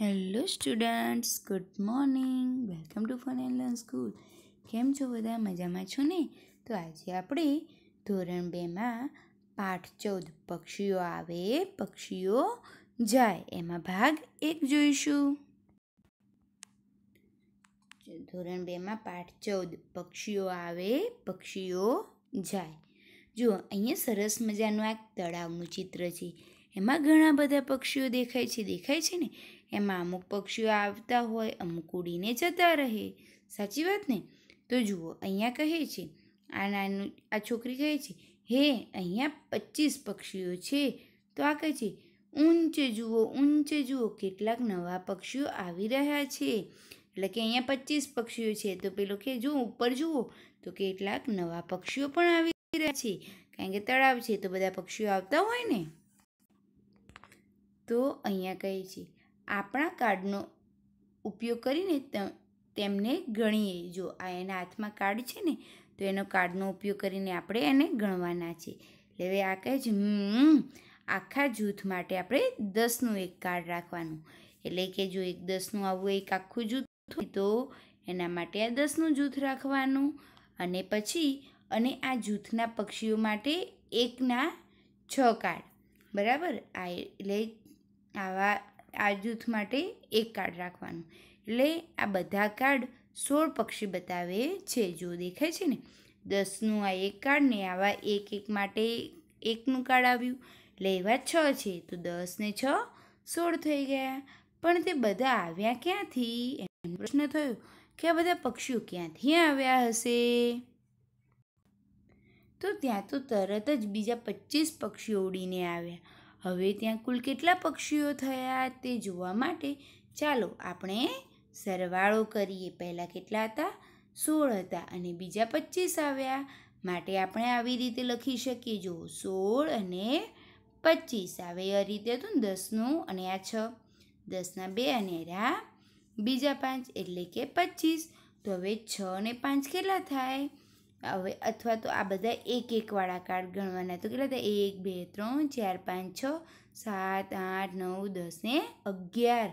hello students good morning welcome to fun and learn school કેમ છો બધા મજામાં છો ને તો આજે આપણે ધોરણ બેમાં પાઠ ચૌદ પક્ષીઓ આવે પક્ષીઓ જાય એમાં ભાગ એક જોઈશું ધોરણ બેમાં પાઠ ચૌદ પક્ષીઓ આવે પક્ષીઓ જાય જુઓ અહીંયા સરસ મજાનું આ તળાવનું ચિત્ર છે એમાં ઘણા બધા પક્ષીઓ દેખાય છે દેખાય છે ને એમાં અમુક પક્ષીઓ આવતા હોય અમુક ઉડીને જતા રહે સાચી વાત ને તો જુઓ અહીંયા કહે છે આ નાનું આ છોકરી કહે છે હે અહીંયા પચીસ પક્ષીઓ છે તો આ કહે છે ઊંચે જુઓ ઊંચે જુઓ કેટલાક નવા પક્ષીઓ આવી રહ્યા છે એટલે કે અહીંયા પચીસ પક્ષીઓ છે તો પેલો કે જો ઉપર જુઓ તો કેટલાક નવા પક્ષીઓ પણ આવી રહ્યા છે કારણ કે તળાવ છે તો બધા પક્ષીઓ આવતા હોય ને તો અહીંયા કહે છે આપણા કાર્ડનો ઉપયોગ કરીને તેમને ગણીએ જો આ એના હાથમાં કાર્ડ છે ને તો એનો કાર્ડનો ઉપયોગ કરીને આપણે એને ગણવાના છે એટલે હવે આ કહે છે આખા જૂથ માટે આપણે દસનું એક કાર્ડ રાખવાનું એટલે કે જો એક દસનું આવું એક આખું જૂથ હોય તો એના માટે આ દસનું જૂથ રાખવાનું અને પછી અને આ જૂથના પક્ષીઓ માટે એકના છ કાર્ડ બરાબર આ એટલે આવા આ જૂથ માટે એક કાર્ડ રાખવાનું એટલે આ બધા કાર્ડ સોળ પક્ષી બતાવે છે જો દેખાય છે ને દસનું આ એક કાર્ડ ને આવા એક એક માટે એકનું કાર્ડ આવ્યું એટલે એવા છ છે તો દસ ને છ સોળ થઈ ગયા પણ તે બધા આવ્યા ક્યાંથી એમ પ્રશ્ન થયો કે આ બધા પક્ષીઓ ક્યાંથી આવ્યા હશે તો ત્યાં તો તરત જ બીજા પચીસ પક્ષીઓ ઉડીને આવ્યા હવે ત્યાં કુલ કેટલા પક્ષીઓ થયા તે જોવા માટે ચાલો આપણે સરવાળો કરીએ પહેલાં કેટલા હતા સોળ હતા અને બીજા પચીસ આવ્યા માટે આપણે આવી રીતે લખી શકીએ જો સોળ અને પચીસ આવે આ રીતે હતું ને દસનું અને આ છ દસના બે અને આ બીજા પાંચ એટલે કે પચીસ તો હવે છ અને પાંચ કેટલા થાય હવે અથવા તો આ બધા એક એકવાળા કાર્ડ ગણવાના તો કેટલા થાય એક બે ત્રણ ચાર પાંચ છ સાત આઠ નવ દસ ને અગિયાર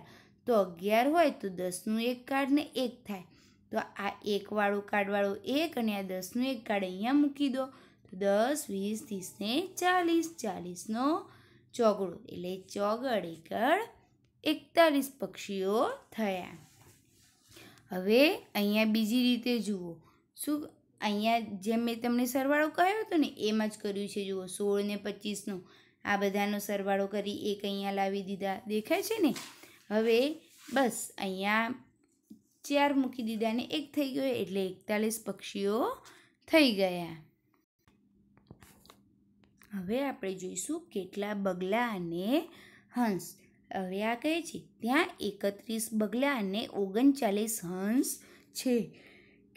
તો અગિયાર હોય તો દસનું એક કાર્ડ ને એક થાય તો આ એકવાળું કાર્ડવાળું એક અને આ દસનું એક કાર્ડ અહીંયા મૂકી દો તો દસ વીસ ત્રીસ ને ચાલીસ ચાલીસનો ચોગડો એટલે ચોગડ એકડ એકતાલીસ પક્ષીઓ થયા હવે અહીંયા બીજી રીતે જુઓ શું અહીંયા જેમ મેં તમને સરવાળો કહ્યો હતો ને એમ જ કર્યું છે જુઓ સોળ ને પચીસનો આ બધાનો સરવાળો કરી એક અહીંયા લાવી દીધા દેખાય છે ને હવે બસ અહીંયા ચાર મૂકી દીધા ને એક થઈ ગયો એટલે એકતાલીસ પક્ષીઓ થઈ ગયા હવે આપણે જોઈશું કેટલા બગલા અને હંસ હવે આ કહે છે ત્યાં એકત્રીસ બગલા અને ઓગણચાલીસ હંસ છે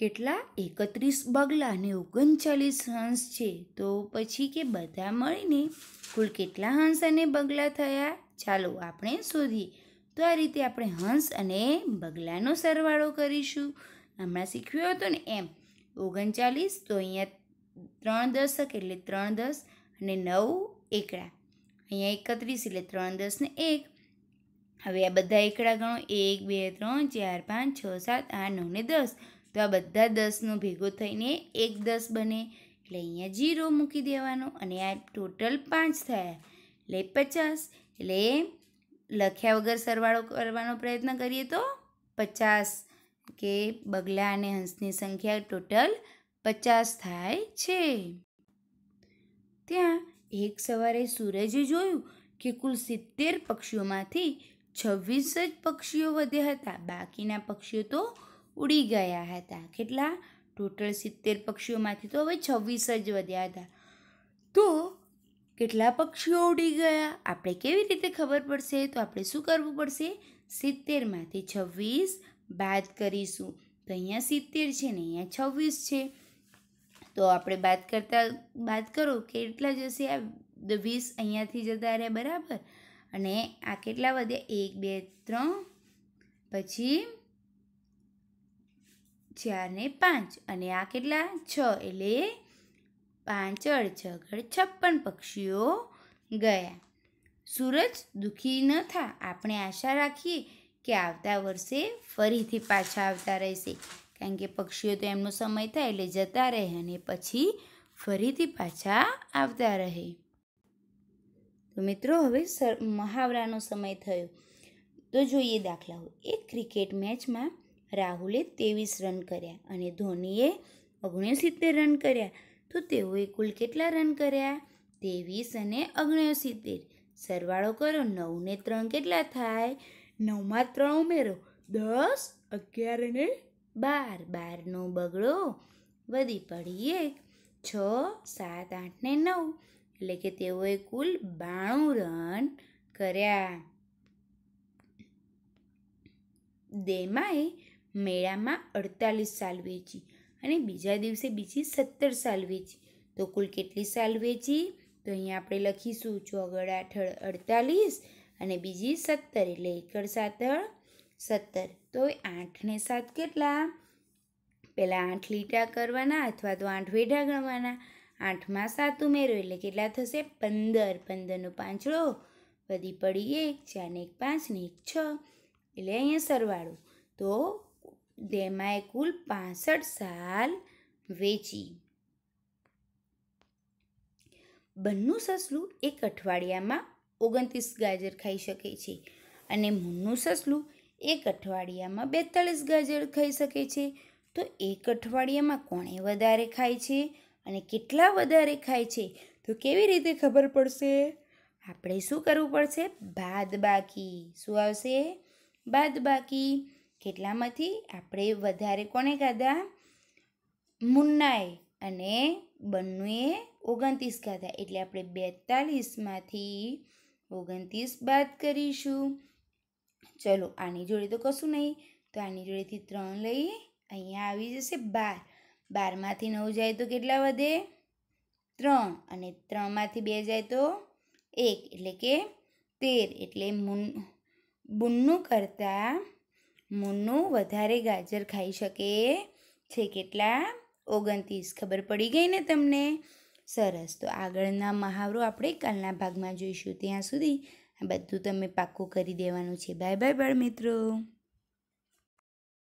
કેટલા એકત્રીસ બગલા અને ઓગણચાલીસ હંસ છે તો પછી કે બધા મળીને કુલ કેટલા હંસ અને બગલા થયા ચાલો આપણે શોધીએ તો આ રીતે આપણે હંસ અને બગલાનો સરવાળો કરીશું હમણાં શીખ્યો હતો ને એમ ઓગણચાલીસ તો અહીંયા ત્રણ દશક એટલે ત્રણ દસ અને નવ એકડા અહીંયા એકત્રીસ એટલે ત્રણ દસ ને એક હવે આ બધા એકડા ગણો એક બે ત્રણ ચાર પાંચ છ સાત આઠ નવ ને દસ તો આ બધા દસનો ભેગો થઈને એક દસ બને એટલે અહીંયા જીરો મૂકી દેવાનો અને આ ટોટલ પાંચ થયા એટલે પચાસ એટલે લખ્યા વગર સરવાળો કરવાનો પ્રયત્ન કરીએ તો પચાસ કે બગલા અને હંસની સંખ્યા ટોટલ પચાસ થાય છે ત્યાં એક સવારે સૂરજે જોયું કે કુલ સિત્તેર પક્ષીઓમાંથી છવ્વીસ જ પક્ષીઓ વધ્યા હતા બાકીના પક્ષીઓ તો ઉડી ગયા હતા કેટલા ટોટલ સિત્તેર પક્ષીઓમાંથી તો હવે છવ્વીસ જ વધ્યા હતા તો કેટલા પક્ષીઓ ઉડી ગયા આપણે કેવી રીતે ખબર પડશે તો આપણે શું કરવું પડશે સિત્તેરમાંથી છવ્વીસ બાદ કરીશું તો અહીંયા સિત્તેર છે ને અહીંયા છવ્વીસ છે તો આપણે બાદ કરતાં બાદ કરો કેટલા જશે આ વીસ અહીંયાથી જતા રહ્યા બરાબર અને આ કેટલા વધ્યા એક બે ત્રણ પછી ચારને પાંચ અને આ કેટલા છ એટલે પાંચ અડછગડ છપ્પન પક્ષીઓ ગયા સૂરજ દુઃખી ન થા આપણે આશા રાખીએ કે આવતા વર્ષે ફરીથી પાછા આવતા રહેશે કારણ કે પક્ષીઓ તો એમનો સમય થાય એટલે જતા રહે અને પછી ફરીથી પાછા આવતા રહે તો મિત્રો હવે મહાવરાનો સમય થયો તો જોઈએ દાખલાઓ એક ક્રિકેટ મેચમાં રાહુલે ત્રેવીસ રન કર્યા અને ધોનીએ ઓગણસિત્તેર રન કર્યા તો તેઓએ કુલ કેટલા રન કર્યા ત્રેવીસ અને ઓગણસિત્તેર સરવાળો કરો નવને ત્રણ કેટલા થાય નવમાં ત્રણ ઉમેરો દસ અગિયાર અને બાર બારનો બગડો વધી પડી એક છ સાત આઠ ને નવ એટલે કે તેઓએ કુલ બાણું રન કર્યા દેમાએ મેળામાં અડતાલીસ સાલવેચી અને બીજા દિવસે બીજી સત્તર સાલવેચી તો કુલ કેટલી સાલવેચી તો અહીંયા આપણે લખીશું ચોગડ આઠળ અડતાલીસ અને બીજી સત્તર એટલે એકડ સાતળ સત્તર તો આઠને સાત કેટલા પહેલાં આઠ લીટા કરવાના અથવા તો આઠ વેઢા ગણવાના આઠમાં સાત ઉમેરો એટલે કેટલા થશે પંદર પંદરનો પાંચળો બધી પડી એક ચાર ને એક પાંચ ને એક છ એટલે અહીંયા સરવાળો તો તેમાંય કુલ પાસઠ સાલ વેચી બંનું સસલું એક અઠવાડિયામાં ઓગણત્રીસ ગાજર ખાઈ શકે છે અને મૂનનું સસલું એક અઠવાડિયામાં બેતાળીસ ગાજર ખાઈ શકે છે તો એક અઠવાડિયામાં કોણે વધારે ખાય છે અને કેટલા વધારે ખાય છે તો કેવી રીતે ખબર પડશે આપણે શું કરવું પડશે બાદ બાકી શું આવશે બાદ બાકી કેટલામાંથી આપણે વધારે કોને ખાધા મુન્નાએ અને બંનેએ ઓગણત્રીસ ખાધા એટલે આપણે બેતાલીસમાંથી ઓગણત્રીસ બાદ કરીશું ચલો આની જોડે તો કશું નહીં તો આની જોડેથી ત્રણ લઈએ અહીંયા આવી જશે બાર બારમાંથી નવ જાય તો કેટલા વધે ત્રણ અને ત્રણમાંથી બે જાય તો એક એટલે કે તેર એટલે મુન બુન્નું કરતાં મોનું વધારે ગાજર ખાઈ શકે છે કેટલા ઓગણત્રીસ ખબર પડી ગઈ ને તમને સરસ તો આગળના મહાવરો આપણે કાલના ભાગમાં જોઈશું ત્યાં સુધી આ બધું તમે પાક્કું કરી દેવાનું છે બાય બાય બાળ મિત્રો